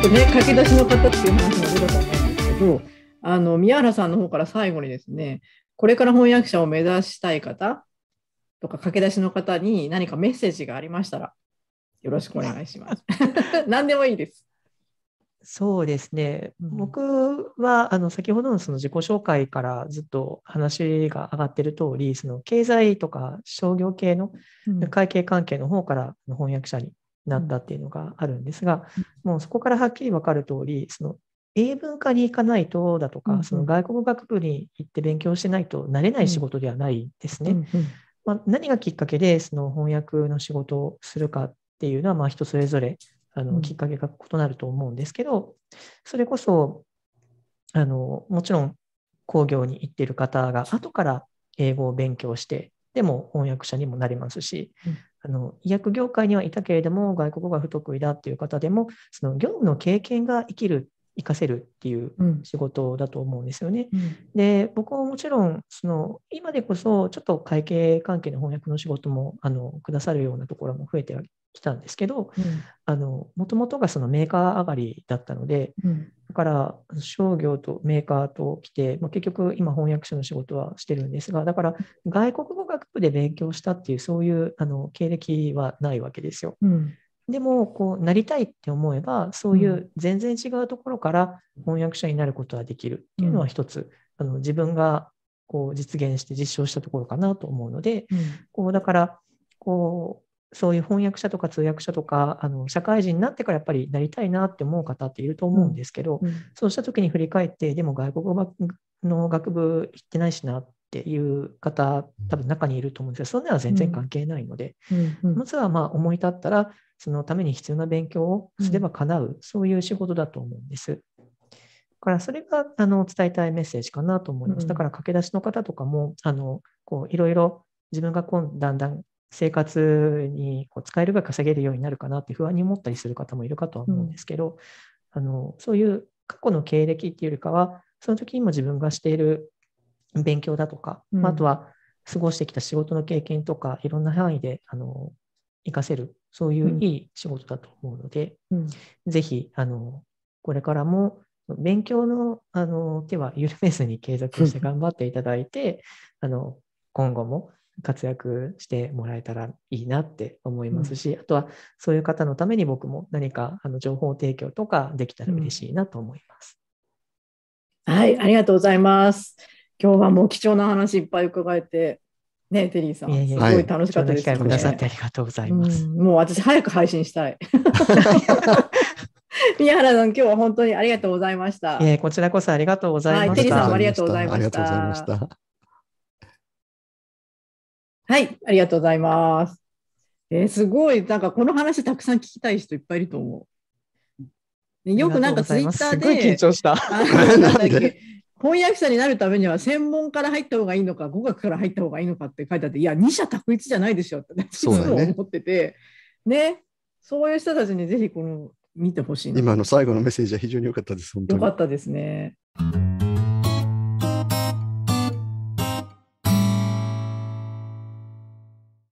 っとね、書き出しの方っていう話も出たと思うんですけど、あの、宮原さんの方から最後にですね、これから翻訳者を目指したい方とか、駆け出しの方に何かメッセージがありましたら、よろしくお願いします。何でもいいです。そうですね、僕はあの先ほどのその自己紹介からずっと話が上がっている通り、そり経済とか商業系の会計関係の方から翻訳者になったっていうのがあるんですが、うん、もうそこからはっきり分かる通りその英文化に行かないとだとか、うん、その外国学部に行って勉強してないとなれない仕事ではないですね。まあ、何がきっかけでその翻訳の仕事をするかっていうのはまあ人それぞれあのきっかけが異なると思うんですけど、それこそあのもちろん工業に行ってる方が後から英語を勉強してでも翻訳者にもなりますし、うん、あの医薬業界にはいたけれども外国語が不得意だっていう方でもその業務の経験が生きる活かせるっていう仕事だと思うんですよね。うん、で僕ももちろんその今でこそちょっと会計関係の翻訳の仕事もあのくださるようなところも増えてきたんですけどもともとがそのメーカー上がりだったので、うん、だから商業とメーカーと来て、まあ、結局今翻訳者の仕事はしてるんですがだから外国語学部で勉強したっていうそういうあの経歴はないわけですよ。うんでもこうなりたいって思えばそういう全然違うところから翻訳者になることはできるっていうのは一つ、あの自分がこう実現して実証したところかなと思うので、こうだからこうそういう翻訳者とか通訳者とかあの社会人になってからやっぱりなりたいなって思う方っていると思うんですけど、そうした時に振り返ってでも外国語の学部行ってないしなっっていう方多分中にいると思うんですがそんなのは全然関係ないので、まずはまあ思い立ったらそのために必要な勉強をすれば叶う、そういう仕事だと思うんです。だからそれがあの伝えたいメッセージかなと思います。だから駆け出しの方とかもあのこういろいろ自分がこうだんだん生活にこう使えるが稼げるようになるかなって不安に思ったりする方もいるかとは思うんですけど、うん、あのそういう過去の経歴っていうよりかはその時にも自分がしている勉強だとか、うん、あとは過ごしてきた仕事の経験とかいろんな範囲であの活かせるそういういい仕事だと思うので、うん、ぜひあのこれからも勉強のあの手は緩めずに継続して 頑張っていただいてあの今後も活躍してもらえたらいいなって思いますし、うん、あとはそういう方のために僕も何かあの情報提供とかできたら嬉しいなと思います。はい、ありがとうございます。今日はもう貴重な話いっぱい伺えて、ね、テリーさん、すごい楽しかったです、ね。さありがとうございます。もう私、早く配信したい。宮原さん、今日は本当にありがとうございました。えこちらこそありがとうございました。はい、テリーさんもありがとうございました。はい、ありがとうございます。えー、すごい、なんかこの話たくさん聞きたい人いっぱいいると思う。よくなんかツイッターで。すごい緊張した。なんだっけ翻訳者になるためには専門から入った方がいいのか語学から入った方がいいのかって書いてあっていや二者択一じゃないでしょって、ね、い思っててね、そういう人たちにぜひこの見てほしい今の最後のメッセージは非常に良かったです。良かったですね。